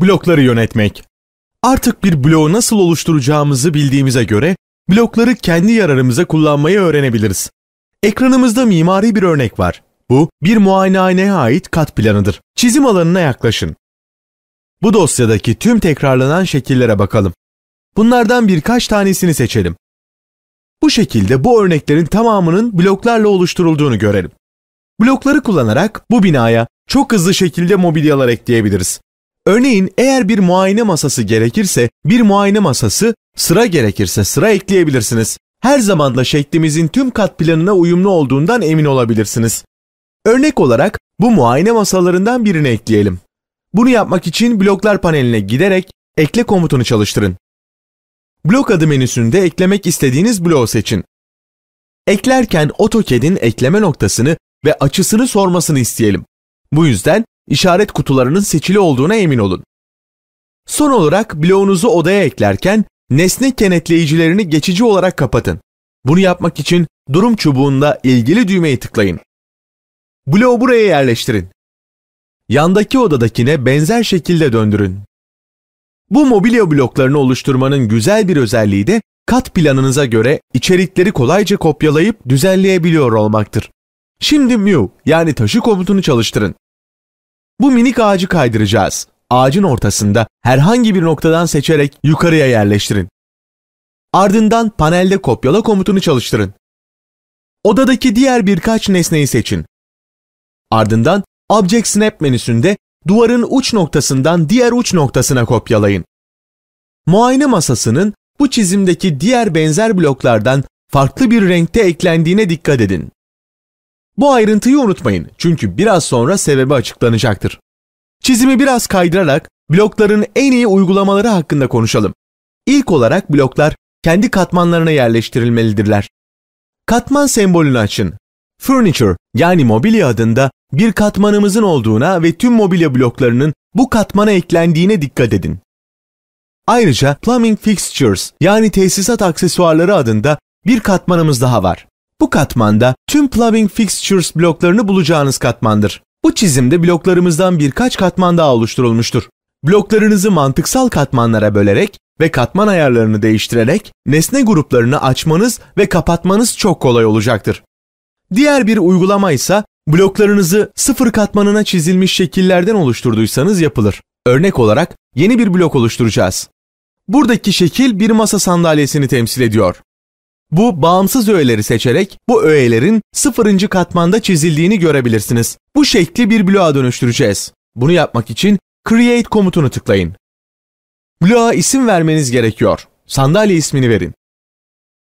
Blokları yönetmek. Artık bir bloğu nasıl oluşturacağımızı bildiğimize göre blokları kendi yararımıza kullanmayı öğrenebiliriz. Ekranımızda mimari bir örnek var. Bu bir muayenehaneye ait kat planıdır. Çizim alanına yaklaşın. Bu dosyadaki tüm tekrarlanan şekillere bakalım. Bunlardan birkaç tanesini seçelim. Bu şekilde bu örneklerin tamamının bloklarla oluşturulduğunu görelim. Blokları kullanarak bu binaya çok hızlı şekilde mobilyalar ekleyebiliriz. Örneğin eğer bir muayene masası gerekirse bir muayene masası, sıra gerekirse sıra ekleyebilirsiniz. Her zaman da şeklimizin tüm kat planına uyumlu olduğundan emin olabilirsiniz. Örnek olarak bu muayene masalarından birini ekleyelim. Bunu yapmak için bloklar paneline giderek ekle komutunu çalıştırın. Blok adı menüsünde eklemek istediğiniz bloğu seçin. Eklerken AutoCAD'in ekleme noktasını ve açısını sormasını isteyelim. Bu yüzden işaret kutularının seçili olduğuna emin olun. Son olarak bloğunuzu odaya eklerken nesne kenetleyicilerini geçici olarak kapatın. Bunu yapmak için durum çubuğunda ilgili düğmeye tıklayın. Bloğu buraya yerleştirin. Yandaki odadakine benzer şekilde döndürün. Bu mobilya bloklarını oluşturmanın güzel bir özelliği de kat planınıza göre içerikleri kolayca kopyalayıp düzenleyebiliyor olmaktır. Şimdi mu yani taşı komutunu çalıştırın. Bu minik ağacı kaydıracağız. Ağacın ortasında herhangi bir noktadan seçerek yukarıya yerleştirin. Ardından panelde kopyala komutunu çalıştırın. Odadaki diğer birkaç nesneyi seçin. Ardından Object Snap menüsünde duvarın uç noktasından diğer uç noktasına kopyalayın. Muayene masasının bu çizimdeki diğer benzer bloklardan farklı bir renkte eklendiğine dikkat edin. Bu ayrıntıyı unutmayın çünkü biraz sonra sebebi açıklanacaktır. Çizimi biraz kaydırarak blokların en iyi uygulamaları hakkında konuşalım. İlk olarak bloklar kendi katmanlarına yerleştirilmelidirler. Katman sembolünü açın. Furniture yani mobilya adında bir katmanımızın olduğuna ve tüm mobilya bloklarının bu katmana eklendiğine dikkat edin. Ayrıca plumbing fixtures yani tesisat aksesuarları adında bir katmanımız daha var. Bu katmanda tüm Plumbing Fixtures bloklarını bulacağınız katmandır. Bu çizimde bloklarımızdan birkaç katman daha oluşturulmuştur. Bloklarınızı mantıksal katmanlara bölerek ve katman ayarlarını değiştirerek nesne gruplarını açmanız ve kapatmanız çok kolay olacaktır. Diğer bir uygulama ise bloklarınızı sıfır katmanına çizilmiş şekillerden oluşturduysanız yapılır. Örnek olarak yeni bir blok oluşturacağız. Buradaki şekil bir masa sandalyesini temsil ediyor. Bu bağımsız öğeleri seçerek bu öğelerin sıfırıncı katmanda çizildiğini görebilirsiniz. Bu şekli bir bloğa dönüştüreceğiz. Bunu yapmak için Create komutunu tıklayın. Bloğa isim vermeniz gerekiyor. Sandalye ismini verin.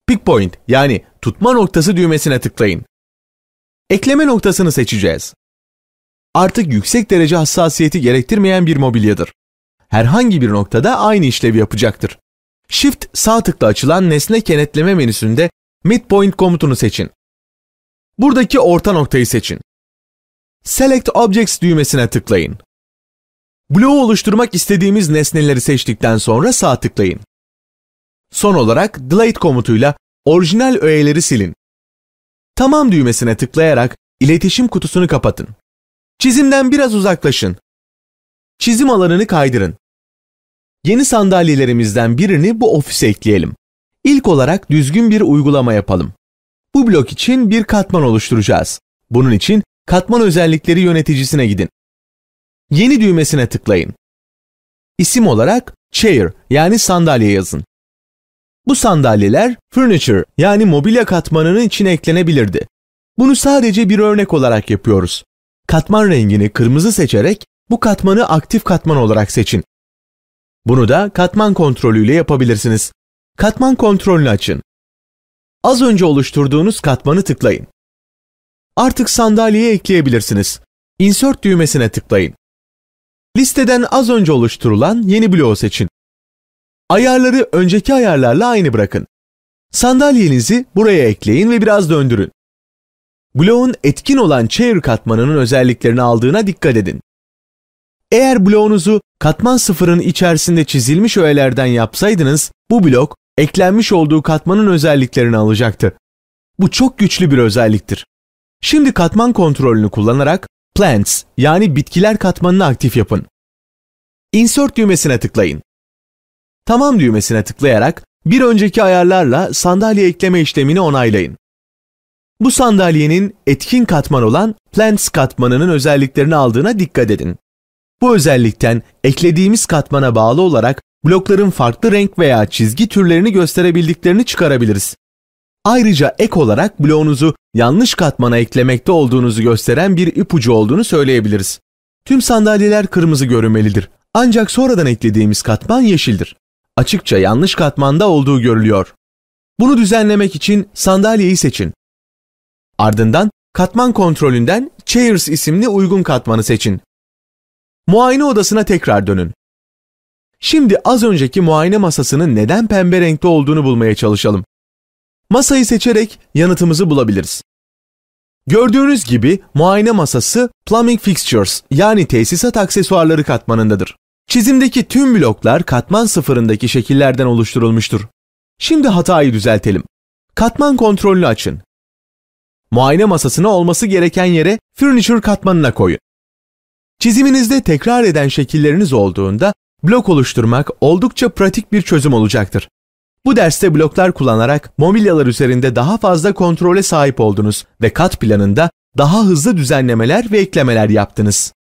Pick point yani tutma noktası düğmesine tıklayın. Ekleme noktasını seçeceğiz. Artık yüksek derece hassasiyeti gerektirmeyen bir mobilyadır. Herhangi bir noktada aynı işlevi yapacaktır. Shift sağ tıkla açılan nesne kenetleme menüsünde Midpoint komutunu seçin. Buradaki orta noktayı seçin. Select Objects düğmesine tıklayın. Bloğu oluşturmak istediğimiz nesneleri seçtikten sonra sağ tıklayın. Son olarak Delete komutuyla orijinal öğeleri silin. Tamam düğmesine tıklayarak iletişim kutusunu kapatın. Çizimden biraz uzaklaşın. Çizim alanını kaydırın. Yeni sandalyelerimizden birini bu ofise ekleyelim. İlk olarak düzgün bir uygulama yapalım. Bu blok için bir katman oluşturacağız. Bunun için katman özellikleri yöneticisine gidin. Yeni düğmesine tıklayın. İsim olarak chair yani sandalye yazın. Bu sandalyeler furniture yani mobilya katmanının içine eklenebilirdi. Bunu sadece bir örnek olarak yapıyoruz. Katman rengini kırmızı seçerek bu katmanı aktif katman olarak seçin. Bunu da katman kontrolüyle yapabilirsiniz. Katman kontrolünü açın. Az önce oluşturduğunuz katmanı tıklayın. Artık sandalyeye ekleyebilirsiniz. Insert düğmesine tıklayın. Listeden az önce oluşturulan yeni bloğu seçin. Ayarları önceki ayarlarla aynı bırakın. Sandalyenizi buraya ekleyin ve biraz döndürün. Bloğun etkin olan chair katmanının özelliklerini aldığına dikkat edin. Eğer bloğunuzu katman sıfırın içerisinde çizilmiş öğelerden yapsaydınız bu blok eklenmiş olduğu katmanın özelliklerini alacaktı. Bu çok güçlü bir özelliktir. Şimdi katman kontrolünü kullanarak Plants yani bitkiler katmanını aktif yapın. Insert düğmesine tıklayın. Tamam düğmesine tıklayarak bir önceki ayarlarla sandalye ekleme işlemini onaylayın. Bu sandalyenin etkin katman olan Plants katmanının özelliklerini aldığına dikkat edin. Bu özellikten eklediğimiz katmana bağlı olarak blokların farklı renk veya çizgi türlerini gösterebildiklerini çıkarabiliriz. Ayrıca ek olarak bloğunuzu yanlış katmana eklemekte olduğunuzu gösteren bir ipucu olduğunu söyleyebiliriz. Tüm sandalyeler kırmızı görünmelidir. Ancak sonradan eklediğimiz katman yeşildir. Açıkça yanlış katmanda olduğu görülüyor. Bunu düzenlemek için sandalyeyi seçin. Ardından katman kontrolünden Chairs isimli uygun katmanı seçin. Muayene odasına tekrar dönün. Şimdi az önceki muayene masasının neden pembe renkte olduğunu bulmaya çalışalım. Masayı seçerek yanıtımızı bulabiliriz. Gördüğünüz gibi muayene masası plumbing fixtures yani tesisat aksesuarları katmanındadır. Çizimdeki tüm bloklar katman sıfırındaki şekillerden oluşturulmuştur. Şimdi hatayı düzeltelim. Katman kontrolünü açın. Muayene masasını olması gereken yere furniture katmanına koyun. Çiziminizde tekrar eden şekilleriniz olduğunda blok oluşturmak oldukça pratik bir çözüm olacaktır. Bu derste bloklar kullanarak mobilyalar üzerinde daha fazla kontrole sahip oldunuz ve kat planında daha hızlı düzenlemeler ve eklemeler yaptınız.